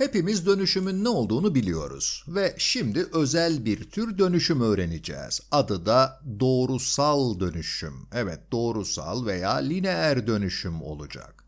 Hepimiz dönüşümün ne olduğunu biliyoruz ve şimdi özel bir tür dönüşüm öğreneceğiz. Adı da doğrusal dönüşüm. Evet, doğrusal veya lineer dönüşüm olacak.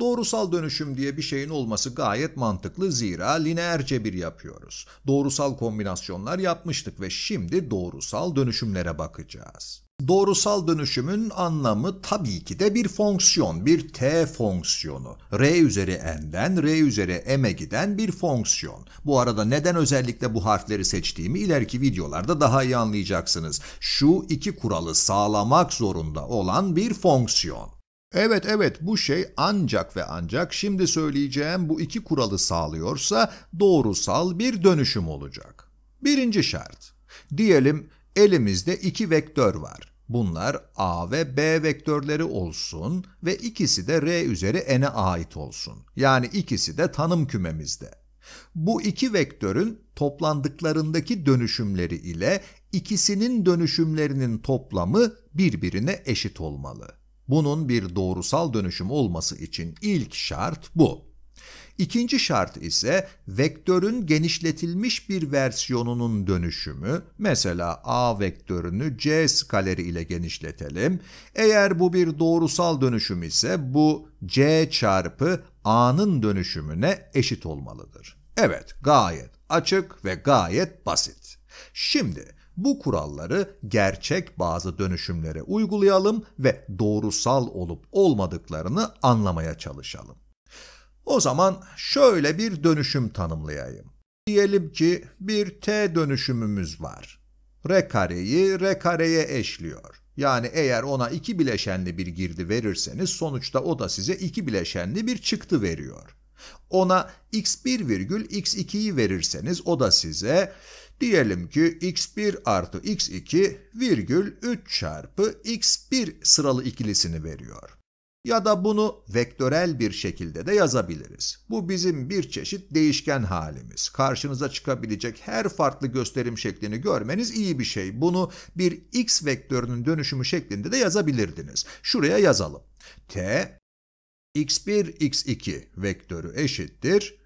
Doğrusal dönüşüm diye bir şeyin olması gayet mantıklı zira lineer cebir yapıyoruz. Doğrusal kombinasyonlar yapmıştık ve şimdi doğrusal dönüşümlere bakacağız. Doğrusal dönüşümün anlamı tabii ki de bir fonksiyon, bir t fonksiyonu. r üzeri n'den r üzeri m'e giden bir fonksiyon. Bu arada neden özellikle bu harfleri seçtiğimi ileriki videolarda daha iyi anlayacaksınız. Şu iki kuralı sağlamak zorunda olan bir fonksiyon. Evet evet bu şey ancak ve ancak şimdi söyleyeceğim bu iki kuralı sağlıyorsa doğrusal bir dönüşüm olacak. Birinci şart. Diyelim elimizde iki vektör var. Bunlar A ve B vektörleri olsun ve ikisi de R üzeri n'e ait olsun. Yani ikisi de tanım kümemizde. Bu iki vektörün toplandıklarındaki dönüşümleri ile ikisinin dönüşümlerinin toplamı birbirine eşit olmalı. Bunun bir doğrusal dönüşüm olması için ilk şart bu. İkinci şart ise vektörün genişletilmiş bir versiyonunun dönüşümü. Mesela A vektörünü C skaleri ile genişletelim. Eğer bu bir doğrusal dönüşüm ise bu C çarpı A'nın dönüşümüne eşit olmalıdır. Evet, gayet açık ve gayet basit. Şimdi bu kuralları gerçek bazı dönüşümlere uygulayalım ve doğrusal olup olmadıklarını anlamaya çalışalım. O zaman şöyle bir dönüşüm tanımlayayım. Diyelim ki bir T dönüşümümüz var. R kareyi R kareye eşliyor. Yani eğer ona iki bileşenli bir girdi verirseniz sonuçta o da size iki bileşenli bir çıktı veriyor. Ona x1 virgül x2'yi verirseniz o da size Diyelim ki x1 artı x2 virgül 3 çarpı x1 sıralı ikilisini veriyor. Ya da bunu vektörel bir şekilde de yazabiliriz. Bu bizim bir çeşit değişken halimiz. Karşınıza çıkabilecek her farklı gösterim şeklini görmeniz iyi bir şey. Bunu bir x vektörünün dönüşümü şeklinde de yazabilirdiniz. Şuraya yazalım. t x1 x2 vektörü eşittir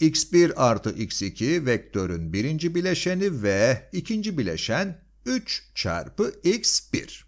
x1 artı x2 vektörün birinci bileşeni ve ikinci bileşen 3 çarpı x1.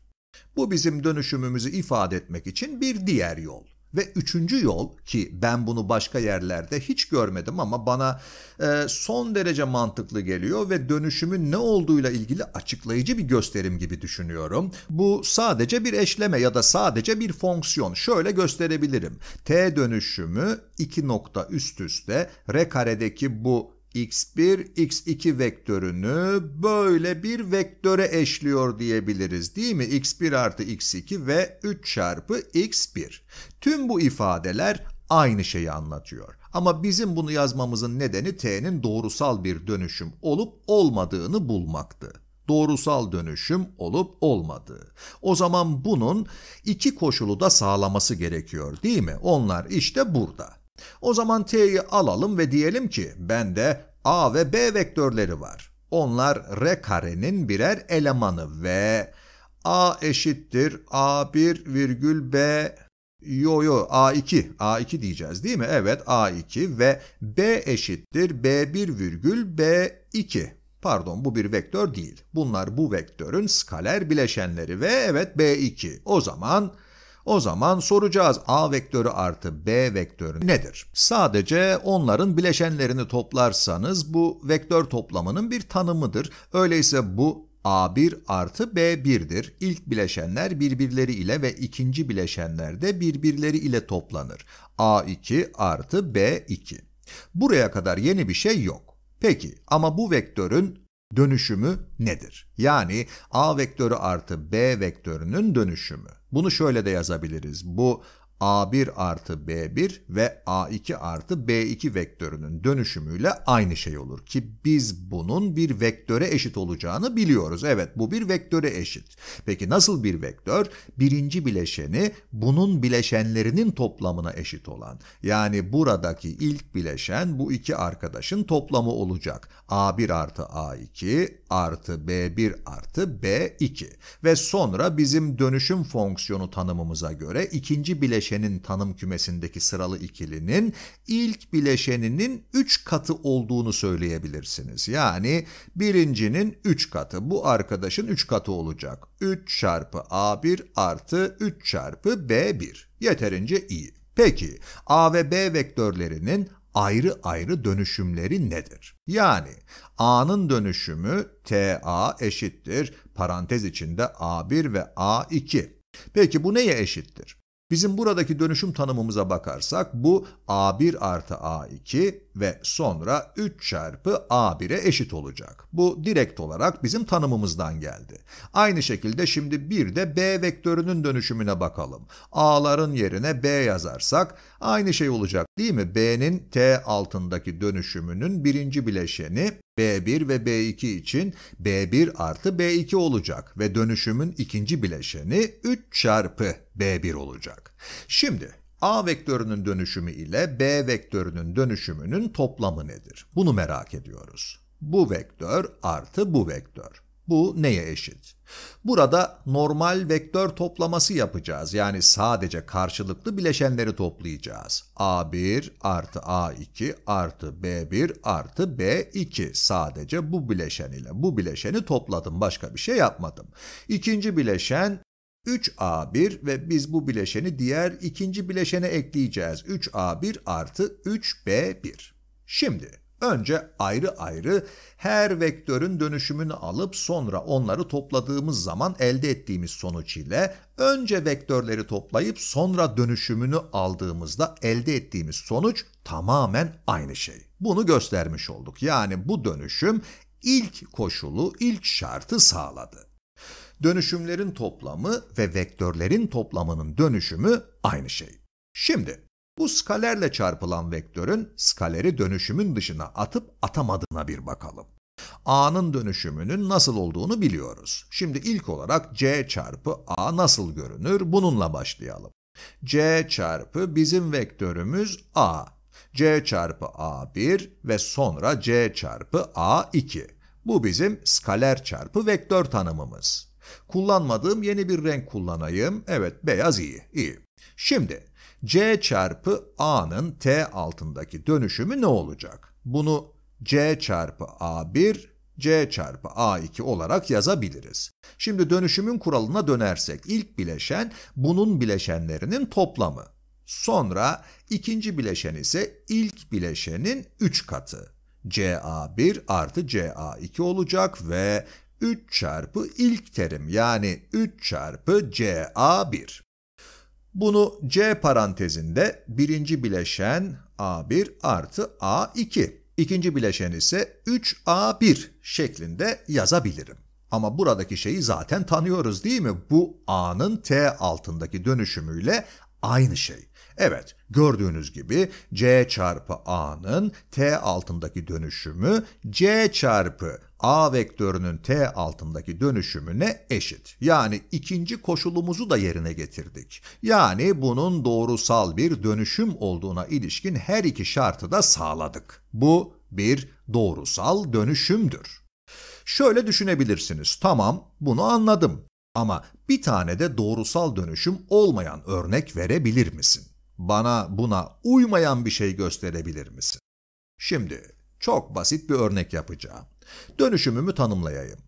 Bu bizim dönüşümümüzü ifade etmek için bir diğer yol. Ve üçüncü yol ki ben bunu başka yerlerde hiç görmedim ama bana e, son derece mantıklı geliyor ve dönüşümün ne olduğuyla ilgili açıklayıcı bir gösterim gibi düşünüyorum. Bu sadece bir eşleme ya da sadece bir fonksiyon. Şöyle gösterebilirim. T dönüşümü iki nokta üst üste R karedeki bu x1, x2 vektörünü böyle bir vektöre eşliyor diyebiliriz değil mi? x1 artı x2 ve 3 çarpı x1. Tüm bu ifadeler aynı şeyi anlatıyor. Ama bizim bunu yazmamızın nedeni t'nin doğrusal bir dönüşüm olup olmadığını bulmaktı doğrusal dönüşüm olup olmadığı. O zaman bunun iki koşulu da sağlaması gerekiyor değil mi? Onlar işte burada. O zaman t'yi alalım ve diyelim ki bende a ve b vektörleri var. Onlar r karenin birer elemanı ve a eşittir a1 virgül b Yo yo A2, A2 diyeceğiz değil mi? Evet A2 ve B eşittir B1 virgül B2. Pardon bu bir vektör değil. Bunlar bu vektörün skaler bileşenleri ve evet B2. O zaman o zaman soracağız A vektörü artı B vektörü nedir? Sadece onların bileşenlerini toplarsanız bu vektör toplamının bir tanımıdır. Öyleyse bu A1 artı B1'dir. İlk bileşenler birbirleri ile ve ikinci bileşenler de birbirleri ile toplanır. A2 artı B2. Buraya kadar yeni bir şey yok. Peki ama bu vektörün dönüşümü nedir? Yani A vektörü artı B vektörünün dönüşümü. Bunu şöyle de yazabiliriz. Bu A1 artı B1 ve A2 artı B2 vektörünün dönüşümüyle aynı şey olur ki biz bunun bir vektöre eşit olacağını biliyoruz. Evet bu bir vektöre eşit. Peki nasıl bir vektör? Birinci bileşeni bunun bileşenlerinin toplamına eşit olan. Yani buradaki ilk bileşen bu iki arkadaşın toplamı olacak. A1 artı A2 artı B1 artı B2 ve sonra bizim dönüşüm fonksiyonu tanımımıza göre ikinci bileşen bileşenin tanım kümesindeki sıralı ikilinin ilk bileşeninin 3 katı olduğunu söyleyebilirsiniz. Yani birincinin 3 katı bu arkadaşın 3 katı olacak. 3 çarpı A1 artı 3 çarpı B1 yeterince iyi. Peki A ve B vektörlerinin ayrı ayrı dönüşümleri nedir? Yani A'nın dönüşümü TA eşittir parantez içinde A1 ve A2. Peki bu neye eşittir? Bizim buradaki dönüşüm tanımımıza bakarsak bu A1 artı A2 ve sonra 3 çarpı A1'e eşit olacak. Bu direkt olarak bizim tanımımızdan geldi. Aynı şekilde şimdi bir de B vektörünün dönüşümüne bakalım. A'ların yerine B yazarsak aynı şey olacak değil mi? B'nin T altındaki dönüşümünün birinci bileşeni B1 ve B2 için B1 artı B2 olacak ve dönüşümün ikinci bileşeni 3 çarpı B1 olacak. Şimdi A vektörünün dönüşümü ile B vektörünün dönüşümünün toplamı nedir? Bunu merak ediyoruz. Bu vektör artı bu vektör. Bu neye eşit? Burada normal vektör toplaması yapacağız. Yani sadece karşılıklı bileşenleri toplayacağız. A1 artı A2 artı B1 artı B2. Sadece bu bileşen ile bu bileşeni topladım. Başka bir şey yapmadım. İkinci bileşen 3A1 ve biz bu bileşeni diğer ikinci bileşene ekleyeceğiz. 3A1 artı 3B1. Şimdi önce ayrı ayrı her vektörün dönüşümünü alıp sonra onları topladığımız zaman elde ettiğimiz sonuç ile önce vektörleri toplayıp sonra dönüşümünü aldığımızda elde ettiğimiz sonuç tamamen aynı şey. Bunu göstermiş olduk. Yani bu dönüşüm ilk koşulu, ilk şartı sağladı dönüşümlerin toplamı ve vektörlerin toplamının dönüşümü aynı şey. Şimdi bu skalerle çarpılan vektörün skaleri dönüşümün dışına atıp atamadığına bir bakalım. A'nın dönüşümünün nasıl olduğunu biliyoruz. Şimdi ilk olarak C çarpı A nasıl görünür bununla başlayalım. C çarpı bizim vektörümüz A. C çarpı A1 ve sonra C çarpı A2. Bu bizim skaler çarpı vektör tanımımız. Kullanmadığım yeni bir renk kullanayım. Evet beyaz iyi, iyi. Şimdi C çarpı A'nın T altındaki dönüşümü ne olacak? Bunu C çarpı A1 C çarpı A2 olarak yazabiliriz. Şimdi dönüşümün kuralına dönersek ilk bileşen bunun bileşenlerinin toplamı. Sonra ikinci bileşen ise ilk bileşenin 3 katı. CA1 artı CA2 olacak ve 3 çarpı ilk terim yani 3 çarpı CA1. Bunu C parantezinde birinci bileşen A1 artı A2, ikinci bileşen ise 3A1 şeklinde yazabilirim. Ama buradaki şeyi zaten tanıyoruz değil mi? Bu A'nın T altındaki dönüşümüyle aynı şey. Evet, gördüğünüz gibi C çarpı A'nın T altındaki dönüşümü C çarpı A vektörünün T altındaki dönüşümüne eşit. Yani ikinci koşulumuzu da yerine getirdik. Yani bunun doğrusal bir dönüşüm olduğuna ilişkin her iki şartı da sağladık. Bu bir doğrusal dönüşümdür. Şöyle düşünebilirsiniz. Tamam, bunu anladım. Ama bir tane de doğrusal dönüşüm olmayan örnek verebilir misin? bana buna uymayan bir şey gösterebilir misin? Şimdi çok basit bir örnek yapacağım. Dönüşümümü tanımlayayım.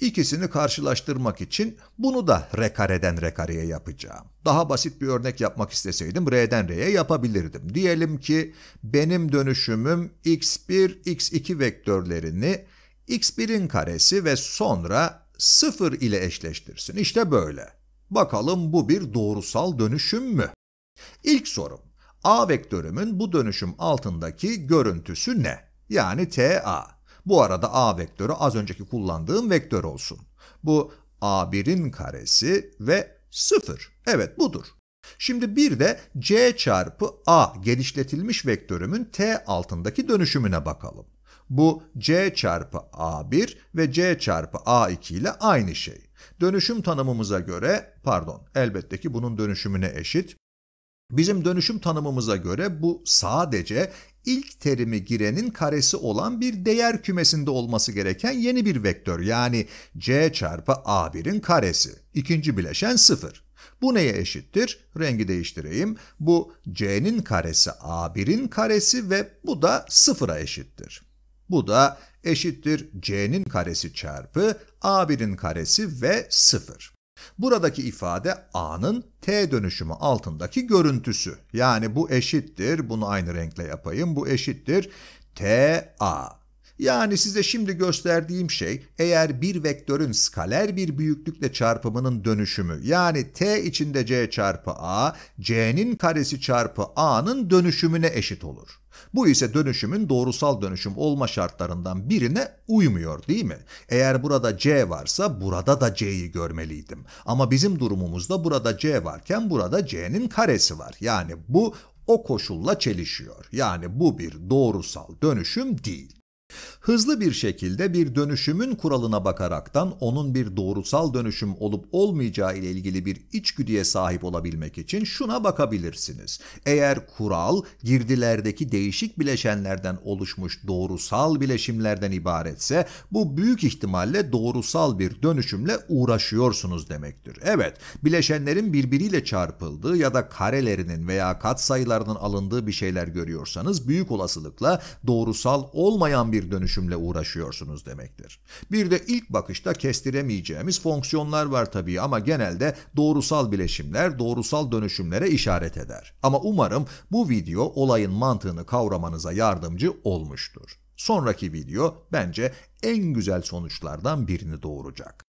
İkisini karşılaştırmak için bunu da rekareden rekareye yapacağım. Daha basit bir örnek yapmak isteseydim R'den R'ye yapabilirdim. Diyelim ki benim dönüşümüm x1, x2 vektörlerini x1'in karesi ve sonra 0 ile eşleştirsin. İşte böyle. Bakalım bu bir doğrusal dönüşüm mü? İlk sorum, A vektörümün bu dönüşüm altındaki görüntüsü ne? Yani TA. Bu arada A vektörü az önceki kullandığım vektör olsun. Bu A1'in karesi ve 0. Evet budur. Şimdi bir de C çarpı A genişletilmiş vektörümün T altındaki dönüşümüne bakalım. Bu C çarpı A1 ve C çarpı A2 ile aynı şey. Dönüşüm tanımımıza göre, pardon elbette ki bunun dönüşümüne eşit, Bizim dönüşüm tanımımıza göre bu sadece ilk terimi girenin karesi olan bir değer kümesinde olması gereken yeni bir vektör yani c çarpı a1'in karesi. İkinci bileşen 0. Bu neye eşittir? Rengi değiştireyim. Bu c'nin karesi a1'in karesi ve bu da 0'a eşittir. Bu da eşittir c'nin karesi çarpı a1'in karesi ve 0. Buradaki ifade A'nın T dönüşümü altındaki görüntüsü. Yani bu eşittir, bunu aynı renkle yapayım, bu eşittir. T A yani size şimdi gösterdiğim şey eğer bir vektörün skaler bir büyüklükle çarpımının dönüşümü yani t içinde c çarpı a, c'nin karesi çarpı a'nın dönüşümüne eşit olur. Bu ise dönüşümün doğrusal dönüşüm olma şartlarından birine uymuyor değil mi? Eğer burada C varsa burada da C'yi görmeliydim. Ama bizim durumumuzda burada C varken burada C'nin karesi var. Yani bu o koşulla çelişiyor. Yani bu bir doğrusal dönüşüm değil. Hızlı bir şekilde bir dönüşümün kuralına bakaraktan onun bir doğrusal dönüşüm olup olmayacağı ile ilgili bir içgüdüye sahip olabilmek için şuna bakabilirsiniz. Eğer kural girdilerdeki değişik bileşenlerden oluşmuş doğrusal bileşimlerden ibaretse bu büyük ihtimalle doğrusal bir dönüşümle uğraşıyorsunuz demektir. Evet bileşenlerin birbiriyle çarpıldığı ya da karelerinin veya katsayılarının alındığı bir şeyler görüyorsanız büyük olasılıkla doğrusal olmayan bir bir dönüşümle uğraşıyorsunuz demektir. Bir de ilk bakışta kestiremeyeceğimiz fonksiyonlar var tabii ama genelde doğrusal bileşimler doğrusal dönüşümlere işaret eder. Ama umarım bu video olayın mantığını kavramanıza yardımcı olmuştur. Sonraki video bence en güzel sonuçlardan birini doğuracak.